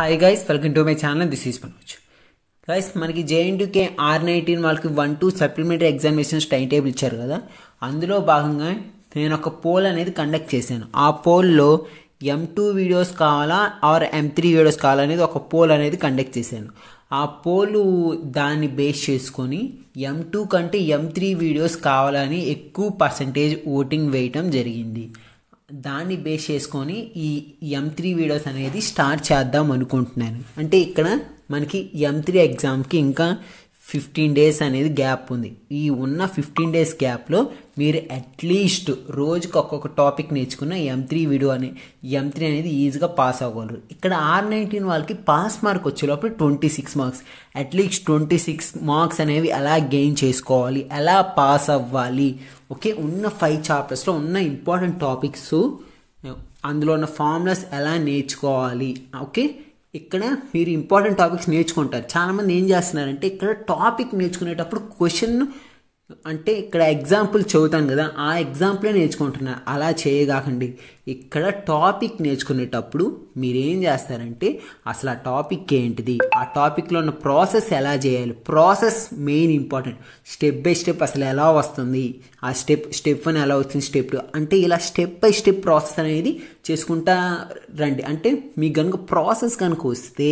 hi guys welcome to my channel this is Manoj guys మనకి JNTK R nineteen వాళ్ళకి one two supplementary examinations time table ఇచ్చారు కదా అందులో భాగంగా నేను ఒక పోల్ అనేది కండక్ట్ చేశాను ఆ పోల్లో ఎం టూ వీడియోస్ కావాలా ఆర్ ఎం త్రీ వీడియోస్ కావాలా అనేది ఒక పోల్ అనేది కండక్ట్ చేశాను ఆ పోలు దాన్ని బేస్ చేసుకొని ఎం టూ కంటే ఎం త్రీ వీడియోస్ కావాలని ఎక్కువ పర్సంటేజ్ ఓటింగ్ వేయటం జరిగింది దాన్ని బేస్ చేసుకొని ఈ ఎం త్రీ వీడియోస్ అనేది స్టార్ట్ చేద్దాం అనుకుంటున్నాను అంటే ఇక్కడ మనకి ఎం త్రీ ఎగ్జామ్కి ఇంకా ఫిఫ్టీన్ డేస్ అనేది గ్యాప్ ఉంది ఈ ఉన్న ఫిఫ్టీన్ డేస్ గ్యాప్లో మీరు అట్లీస్ట్ రోజుకి ఒక్కొక్క టాపిక్ నేర్చుకున్న ఎం త్రీ వీడియో అని ఎం త్రీ అనేది ఈజీగా పాస్ అవ్వగలరు ఇక్కడ ఆర్ నైన్టీన్ వాళ్ళకి పాస్ మార్క్ లోపల twenty six marks at least twenty six marks అనేవి ఎలా గెయిన్ చేసుకోవాలి ఎలా పాస్ అవ్వాలి ఓకే ఉన్న ఫైవ్ చాప్టర్స్లో ఉన్న ఇంపార్టెంట్ టాపిక్స్ అందులో ఉన్న ఫార్ములాస్ ఎలా నేర్చుకోవాలి ఓకే ఇక్కడ మీరు ఇంపార్టెంట్ టాపిక్స్ నేర్చుకుంటారు చాలామంది ఏం చేస్తున్నారంటే ఇక్కడ టాపిక్ నేర్చుకునేటప్పుడు క్వశ్చన్ అంటే ఇక్కడ ఎగ్జాంపుల్ చదువుతాను కదా ఆ ఎగ్జాంపులే నేర్చుకుంటున్నాను అలా చేయగాకండి ఇక్కడ టాపిక్ నేర్చుకునేటప్పుడు మీరేం చేస్తారంటే అసలు ఆ టాపిక్ ఏంటిది ఆ టాపిక్లో ఉన్న ప్రాసెస్ ఎలా చేయాలి process main important step by step అసలు ఎలా వస్తుంది ఆ స్టెప్ స్టెప్ వన్ ఎలా వస్తుంది స్టెప్ టూ అంటే ఇలా స్టెప్ బై స్టెప్ ప్రాసెస్ అనేది చేసుకుంటా రండి అంటే మీకు కనుక ప్రాసెస్ కనుక వస్తే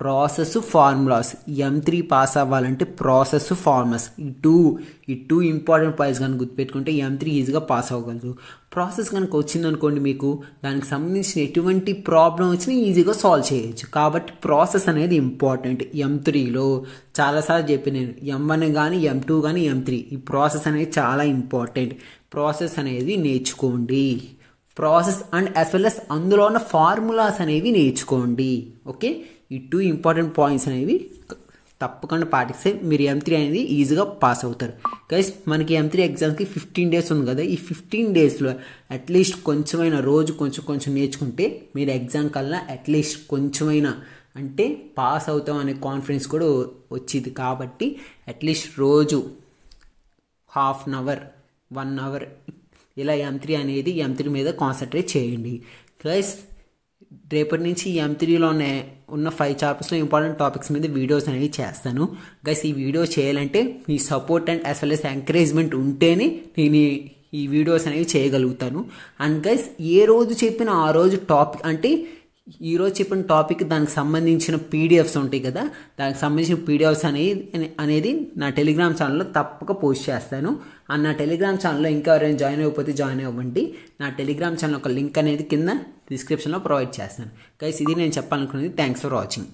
process formulas M three pass అవ్వాలంటే ప్రాసెస్ ఫార్ములాస్ ఈ టూ ఈ టూ ఇంపార్టెంట్ పాయింట్స్ కానీ గుర్తుపెట్టుకుంటే ఎం త్రీ ఈజీగా పాస్ అవ్వగలదు ప్రాసెస్ కనుక వచ్చిందనుకోండి మీకు దానికి సంబంధించిన ఎటువంటి ప్రాబ్లం వచ్చినా ఈజీగా సాల్వ్ చేయొచ్చు కాబట్టి ప్రాసెస్ అనేది ఇంపార్టెంట్ ఎం త్రీలో చాలాసార్లు చెప్పి నేను ఎం వన్ కానీ ఎం టూ కానీ ఎం త్రీ ఈ ప్రాసెస్ అనేది చాలా ఇంపార్టెంట్ ప్రాసెస్ అనేది నేర్చుకోండి process and as well as అందులో ఉన్న ఫార్ములాస్ అనేవి నేర్చుకోండి ఓకే ఈ టూ ఇంపార్టెంట్ పాయింట్స్ అనేవి తప్పకుండా పాటిస్తే మీరు ఎం త్రీ అనేది ఈజీగా పాస్ అవుతారు కైస్ మనకి ఎం త్రీ ఎగ్జామ్స్కి ఫిఫ్టీన్ డేస్ ఉంది కదా ఈ ఫిఫ్టీన్ డేస్లో అట్లీస్ట్ కొంచెమైనా రోజు కొంచెం కొంచెం నేర్చుకుంటే మీరు ఎగ్జామ్ కల్లా అట్లీస్ట్ కొంచెమైనా అంటే పాస్ అవుతాం అనే కాన్ఫిడెన్స్ కూడా వచ్చింది కాబట్టి అట్లీస్ట్ రోజు half an hour one hour ఇలా ఎం త్రీ అనేది ఎం త్రీ మీద కాన్సన్ట్రేట్ చేయండి ప్లస్ రేపటి నుంచి ఎం త్రీలోనే ఉన్న ఫైవ్ చాప్టర్స్లో ఇంపార్టెంట్ టాపిక్స్ మీద వీడియోస్ అనేవి చేస్తాను గైస్ ఈ వీడియోస్ చేయాలంటే మీ support and as well as encouragement ఉంటేనే నేను ఈ వీడియోస్ అనేవి చేయగలుగుతాను అండ్ గైస్ ఏ రోజు చెప్పిన ఆ రోజు టాపిక్ అంటే ఈరోజు చెప్పిన టాపిక్ దానికి సంబంధించిన పీడిఎఫ్స్ ఉంటాయి కదా దానికి సంబంధించిన పీడిఎఫ్స్ అనేది అనేది నా టెలిగ్రామ్ ఛానల్లో తప్పక పోస్ట్ చేస్తాను అండ్ నా టెలిగ్రామ్ ఛానల్లో ఇంకా ఎవరైనా జాయిన్ అయిపోతే జాయిన్ అవ్వండి నా టెలిగ్రామ్ ఛానల్ ఒక లింక్ అనేది కింద డిస్క్రిప్షన్లో ప్రొవైడ్ చేస్తాను కైస్ ఇది నేను చెప్పాలనుకునేది థ్యాంక్స్ ఫర్ వాచింగ్